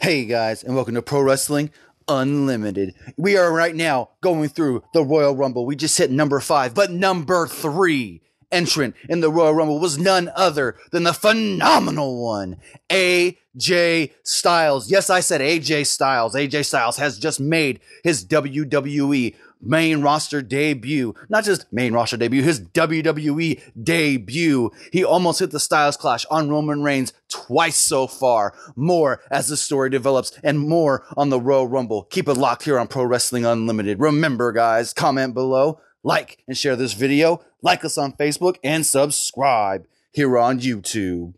Hey guys, and welcome to Pro Wrestling Unlimited. We are right now going through the Royal Rumble. We just hit number five, but number three entrant in the Royal Rumble was none other than the phenomenal one, AJ Styles. Yes, I said AJ Styles. AJ Styles has just made his WWE main roster debut. Not just main roster debut, his WWE debut. He almost hit the Styles Clash on Roman Reigns twice so far. More as the story develops and more on the Royal Rumble. Keep it locked here on Pro Wrestling Unlimited. Remember, guys, comment below like and share this video, like us on Facebook, and subscribe here on YouTube.